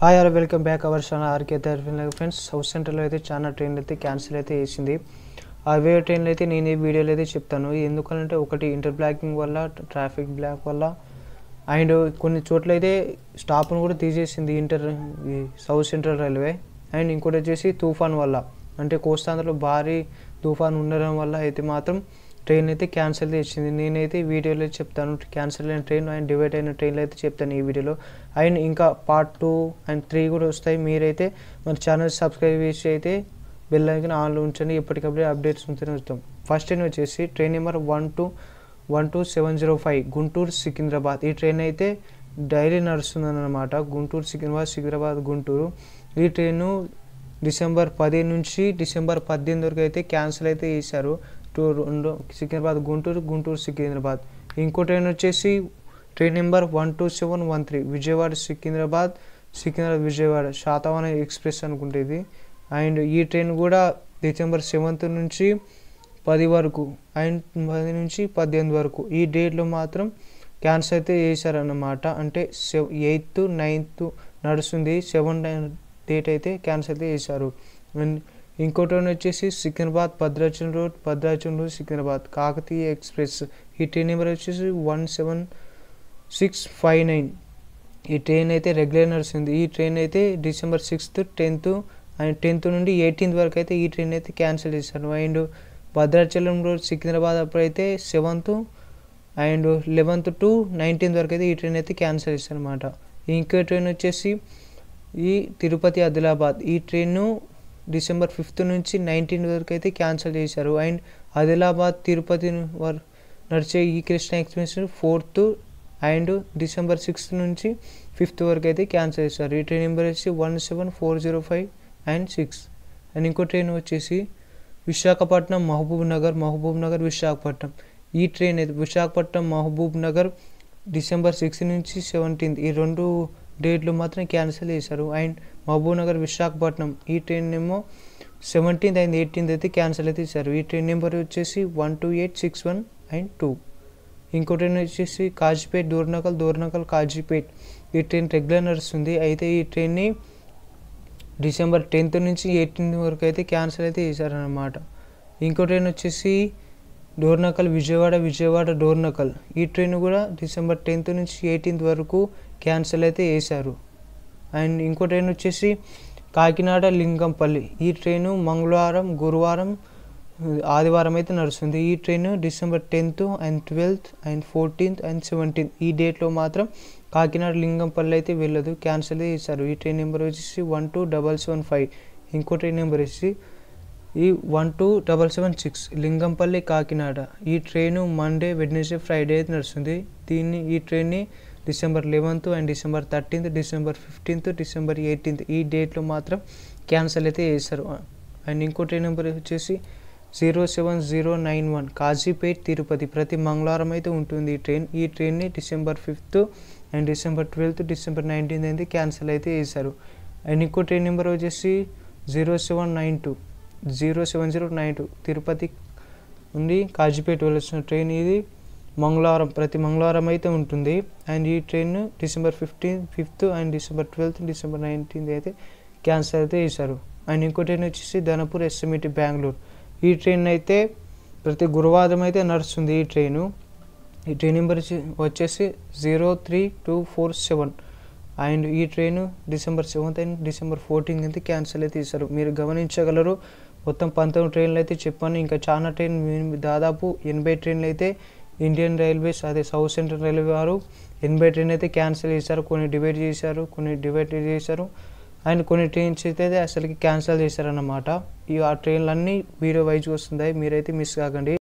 hi are welcome back our channel RK Friends south సెంటర్లో అయితే చాలా ట్రైన్లు అయితే క్యాన్సిల్ అయితే వేసింది వే ట్రైన్లు అయితే నేను ఈ వీడియోలు అయితే చెప్తాను ఎందుకంటే ఒకటి ఇంటర్ బ్లాకింగ్ వల్ల ట్రాఫిక్ బ్లాక్ వల్ల అండ్ కొన్ని చోట్ల అయితే స్టాప్ను కూడా తీసేసింది ఇంటర్ సౌత్ సెంట్రల్ రైల్వే అండ్ ఇంకోటి వచ్చేసి తుఫాన్ వల్ల అంటే కోస్తాంధ్రలో భారీ తుఫాన్ ఉండడం వల్ల అయితే మాత్రం ట్రైన్ అయితే క్యాన్సిల్ చేసింది నేనైతే వీడియోలో చెప్తాను క్యాన్సిల్ అయిన ట్రైన్ అండ్ డివైడ్ అయిన ట్రైన్లో అయితే చెప్తాను ఈ వీడియోలో అండ్ ఇంకా పార్ట్ టూ అండ్ త్రీ కూడా వస్తాయి మీరైతే మన ఛానల్ సబ్స్క్రైబ్ చేసి అయితే బెల్ ఐకన్ ఆన్లో ఉంచండి ఎప్పటికప్పుడే అప్డేట్స్ ఉంటే వస్తాం ఫస్ట్ ట్రైన్ వచ్చేసి train number one two one two seven zero five Guntur Secunderabad ఈ ట్రైన్ అయితే డైలీ నడుస్తుందన్నమాట గుంటూరు సికింద్రాబాద్ సికింద్రాబాద్ గుంటూరు ఈ ట్రైను డిసెంబర్ పది నుంచి డిసెంబర్ పద్దెనిమిది వరకు అయితే క్యాన్సిల్ అయితే చేశారు గుంటూరు సికింద్రాబాద్ గుంటూరు గుంటూరు సికింద్రాబాద్ ఇంకో ట్రైన్ వచ్చేసి train number one two seven one three Vijayawada Secunderabad Secunderabad Vijayawada Satavahana express అనుకుంటే ఇది అండ్ ఈ ట్రైన్ కూడా డిసెంబర్ సెవెంత్ నుంచి పది వరకు అండ్ పది నుంచి పద్దెనిమిది వరకు ఈ డేట్లో మాత్రం క్యాన్సల్ అయితే చేశారన్నమాట అంటే సెవ్ ఎయిత్ నైన్త్ నడుస్తుంది సెవెన్ డేట్ అయితే క్యాన్సల్ అయితే చేశారు అండ్ ఇంకోటి వచ్చేసి Secunderabad Bhadrachalam road Bhadrachalam road Secunderabad Kakatiya express ఈ ట్రైన్ నెంబర్ వచ్చేసి one seven six five nine ఈ ట్రైన్ అయితే రెగ్యులర్ నడుస్తుంది ఈ ట్రైన్ అయితే December sixth tenth and tenth నుండి ఎయిటీన్త్ వరకు అయితే ఈ ట్రైన్ అయితే క్యాన్సిల్ చేశారు అండ్ భద్రాచలం రోడ్ సికింద్రాబాద్ అప్పుడు అయితే seventh and eleventh to nineteenth వరకు అయితే ఈ ట్రైన్ అయితే క్యాన్సిల్ చేశారు అనమాట ఇంకో ట్రైన్ వచ్చేసి ఈ తిరుపతి ఆదిలాబాద్ ఈ ట్రైన్ డిసెంబర్ ఫిఫ్త్ నుంచి నైన్టీన్ వరకు అయితే క్యాన్సిల్ చేశారు అండ్ ఆదిలాబాద్ తిరుపతి వర్ నడిచే ఈ Krishna express fourth and December sixth నుంచి ఫిఫ్త్ వరకు అయితే క్యాన్సిల్ చేశారు ఈ ట్రైన్ నెంబర్ వచ్చి one seven four zero five and six and ఇంకో ట్రైన్ వచ్చేసి విశాఖపట్నం మహబూబ్ నగర్ మహబూబ్ నగర్ విశాఖపట్నం ఈ ట్రైన్ అయితే Visakhapatnam Mahbubnagar December sixth నుంచి సెవెంటీన్త్ ఈ రెండు డేట్లు మాత్రం క్యాన్సిల్ చేశారు అండ్ మహబూబ్నగర్ విశాఖపట్నం ఈ ట్రైన్ ఏమో సెవెంటీన్త్ అండ్ ఎయిటీన్త్ అయితే క్యాన్సిల్ అయితే ఇచ్చారు ఈ ట్రైన్ నెంబర్ వచ్చేసి one two eight six one and two ఇంకో ట్రైన్ వచ్చేసి కాజీపేట్ దూర్నకల్ దూర్నకల్ కాజీపేట్ ఈ ట్రైన్ రెగ్యులర్ నడుస్తుంది అయితే ఈ ట్రైన్ని డిసెంబర్ టెన్త్ నుంచి ఎయిటీన్త్ వరకు అయితే క్యాన్సిల్ అయితే చేశారనమాట ఇంకో ట్రైన్ వచ్చేసి డోర్నకల్ విజయవాడ విజయవాడ డోర్నకల్ ఈ ట్రైన్ కూడా డిసెంబర్ టెన్త్ నుంచి ఎయిటీన్త్ వరకు క్యాన్సిల్ అయితే వేశారు అండ్ ఇంకో ట్రైన్ వచ్చేసి కాకినాడ లింగంపల్లి ఈ ట్రైను మంగళవారం గురువారం ఆదివారం అయితే నడుస్తుంది ఈ train December tenth and twelfth and fourteenth and seventeenth ఈ డేట్లో మాత్రం కాకినాడ లింగంపల్లి అయితే వెళ్ళదు క్యాన్సిల్ చేశారు ఈ ట్రైన్ నెంబర్ వచ్చేసి one two double seven five ఇంకో ట్రైన్ నెంబర్ వచ్చేసి ఈ one two double seven six Lingampalli Kakinada ఈ ట్రైను మండే వెడ్నెస్డే ఫ్రైడే నడుస్తుంది దీన్ని ఈ ట్రైన్ని December eleventh and December thirteenth December fifteenth December eighteenth ఈ డేట్లో మాత్రం క్యాన్సిల్ అయితే చేస్తారు అండ్ ఇంకో ట్రైన్ నెంబర్ వచ్చేసి zero seven zero nine one Kazipet Tirupati ప్రతి మంగళవారం అయితే ఉంటుంది ఈ ట్రైన్ ఈ ట్రైన్ని December fifth and December twelfth December nineteenth అయితే క్యాన్సిల్ అయితే చేశారు అండ్ ఇంకో ట్రైన్ నెంబర్ వచ్చేసి zero seven nine two zero seven zero nine two Tirupati నుండి కాజీపేట వెళ్ళొచ్చిన ట్రైన్ ఇది మంగళవారం ప్రతి మంగళవారం అయితే ఉంటుంది అండ్ ఈ train December fifteen fifth and December twelfth December nineteenth అయితే క్యాన్సిల్ అయితే చేశారు అండ్ ఇంకో ట్రైన్ వచ్చేసి ధనపూర్ ఎస్ఎంఈటి బెంగళూరు ఈ ట్రైన్ అయితే ప్రతి గురువారం అయితే నడుస్తుంది ఈ ట్రైను ఈ ట్రైన్ నెంబర్ వచ్చేసి zero three two four seven and ఈ train December seventh and December fourteenth అయితే క్యాన్సిల్ అయితే చేశారు మీరు గమనించగలరు మొత్తం పంతొమ్మిది ట్రైన్లు అయితే చెప్పాను ఇంకా చాలా ట్రైన్ దాదాపు ఎనభై ట్రైన్లు అయితే ఇండియన్ రైల్వేస్ అదే సౌత్ సెంట్రల్ రైల్వే వారు ఎనభై ట్రైన్ అయితే క్యాన్సిల్ చేశారు కొన్ని డివైడ్ చేశారు కొన్ని డివైడ్ చేశారు అండ్ కొన్ని ట్రైన్స్ అయితే అసలుకి క్యాన్సిల్ చేశారన్నమాట ఈ ఆ ట్రైన్లన్నీ మీరు వైజ్ వస్తుంది మీరైతే మిస్ కాకండి